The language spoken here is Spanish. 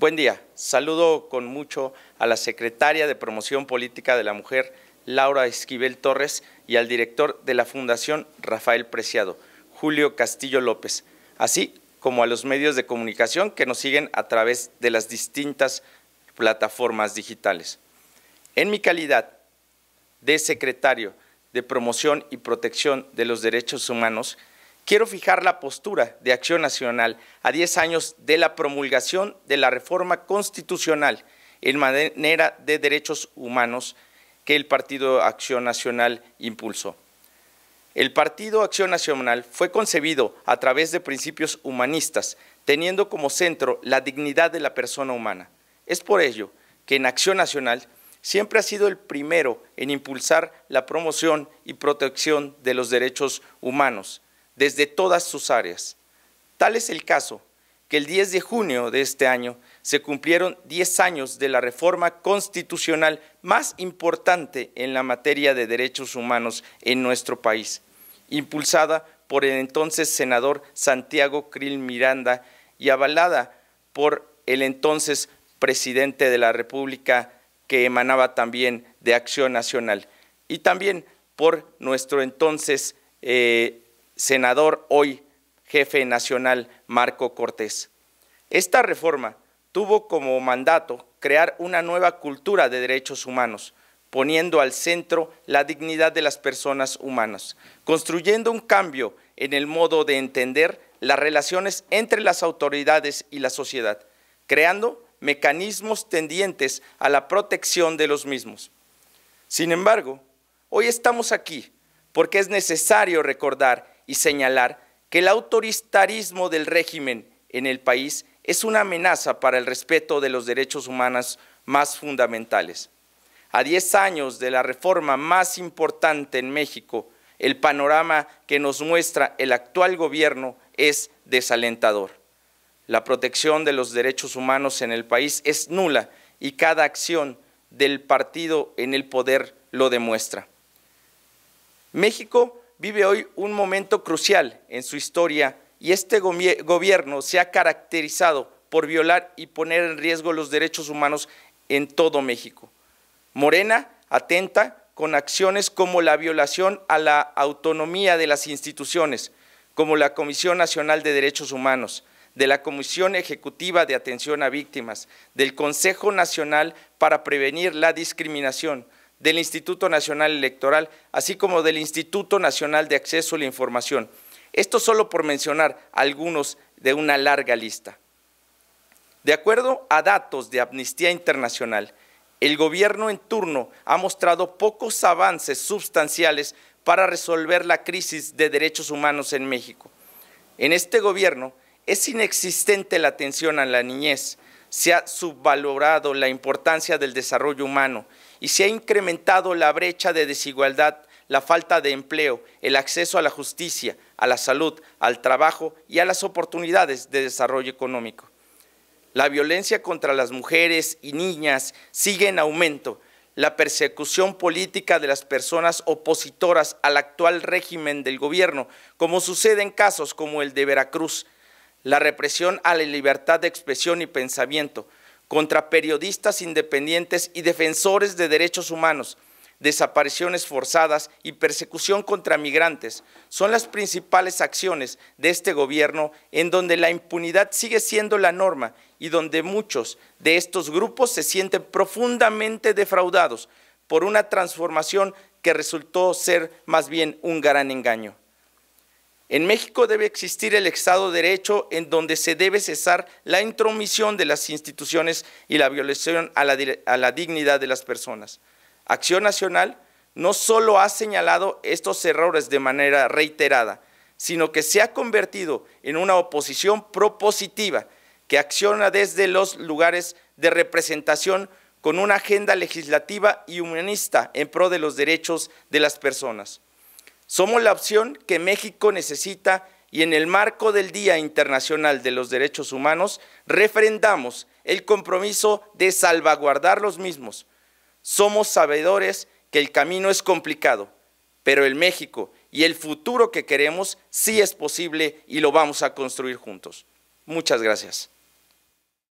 Buen día. Saludo con mucho a la secretaria de Promoción Política de la Mujer, Laura Esquivel Torres, y al director de la Fundación, Rafael Preciado, Julio Castillo López, así como a los medios de comunicación que nos siguen a través de las distintas plataformas digitales. En mi calidad de secretario de Promoción y Protección de los Derechos Humanos, quiero fijar la postura de Acción Nacional a 10 años de la promulgación de la reforma constitucional en manera de derechos humanos que el Partido Acción Nacional impulsó. El Partido Acción Nacional fue concebido a través de principios humanistas, teniendo como centro la dignidad de la persona humana. Es por ello que en Acción Nacional siempre ha sido el primero en impulsar la promoción y protección de los derechos humanos desde todas sus áreas. Tal es el caso que el 10 de junio de este año se cumplieron 10 años de la reforma constitucional más importante en la materia de derechos humanos en nuestro país, impulsada por el entonces senador Santiago Krill Miranda y avalada por el entonces presidente de la República que emanaba también de Acción Nacional y también por nuestro entonces eh, senador hoy jefe nacional Marco Cortés. Esta reforma tuvo como mandato crear una nueva cultura de derechos humanos, poniendo al centro la dignidad de las personas humanas, construyendo un cambio en el modo de entender las relaciones entre las autoridades y la sociedad, creando mecanismos tendientes a la protección de los mismos. Sin embargo, hoy estamos aquí porque es necesario recordar y señalar que el autoritarismo del régimen en el país es una amenaza para el respeto de los derechos humanos más fundamentales. A diez años de la reforma más importante en México, el panorama que nos muestra el actual gobierno es desalentador. La protección de los derechos humanos en el país es nula y cada acción del partido en el poder lo demuestra. México vive hoy un momento crucial en su historia y este gobierno se ha caracterizado por violar y poner en riesgo los derechos humanos en todo México. Morena atenta con acciones como la violación a la autonomía de las instituciones, como la Comisión Nacional de Derechos Humanos, de la Comisión Ejecutiva de Atención a Víctimas, del Consejo Nacional para Prevenir la Discriminación, del Instituto Nacional Electoral, así como del Instituto Nacional de Acceso a la Información. Esto solo por mencionar algunos de una larga lista. De acuerdo a datos de Amnistía Internacional, el gobierno en turno ha mostrado pocos avances sustanciales para resolver la crisis de derechos humanos en México. En este gobierno es inexistente la atención a la niñez, se ha subvalorado la importancia del desarrollo humano y se ha incrementado la brecha de desigualdad, la falta de empleo, el acceso a la justicia, a la salud, al trabajo y a las oportunidades de desarrollo económico. La violencia contra las mujeres y niñas sigue en aumento. La persecución política de las personas opositoras al actual régimen del gobierno, como sucede en casos como el de Veracruz, la represión a la libertad de expresión y pensamiento contra periodistas independientes y defensores de derechos humanos, desapariciones forzadas y persecución contra migrantes son las principales acciones de este gobierno en donde la impunidad sigue siendo la norma y donde muchos de estos grupos se sienten profundamente defraudados por una transformación que resultó ser más bien un gran engaño. En México debe existir el Estado de Derecho en donde se debe cesar la intromisión de las instituciones y la violación a la, a la dignidad de las personas. Acción Nacional no solo ha señalado estos errores de manera reiterada, sino que se ha convertido en una oposición propositiva que acciona desde los lugares de representación con una agenda legislativa y humanista en pro de los derechos de las personas. Somos la opción que México necesita y en el marco del Día Internacional de los Derechos Humanos refrendamos el compromiso de salvaguardar los mismos. Somos sabedores que el camino es complicado, pero el México y el futuro que queremos sí es posible y lo vamos a construir juntos. Muchas gracias.